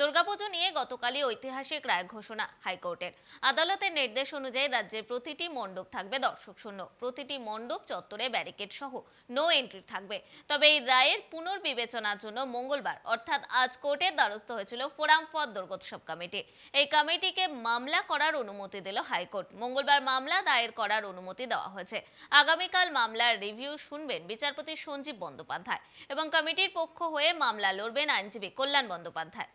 দুর্গাপুজো নিয়ে গতকালই ঐতিহাসিক রায় ঘোষণা হাইকোর্টের আদালতের নির্দেশ অনুযায়ী রাজ্যের প্রতিটি মণ্ডপ থাকবে দর্শক শূন্য প্রতিটি মণ্ডপ চত্বরে ব্যারিকেড সহ নো এন্ট্রি থাকবে তবে এই রায়ের পুনর্বিবেচনার জন্য মঙ্গলবার অর্থাৎ আজ কোর্টের দ্বারস্থ হয়েছিল ফোরাম ফর দুর্গোৎসব কমিটি এই কমিটিকে মামলা করার অনুমতি দিল হাইকোর্ট মঙ্গলবার মামলা দায়ের করার অনুমতি দেওয়া হয়েছে আগামীকাল মামলার রিভিউ শুনবেন বিচারপতি সঞ্জীব বন্দ্যোপাধ্যায় এবং কমিটির পক্ষ হয়ে মামলা লড়বেন আইনজীবী কল্যাণ বন্দ্যোপাধ্যায়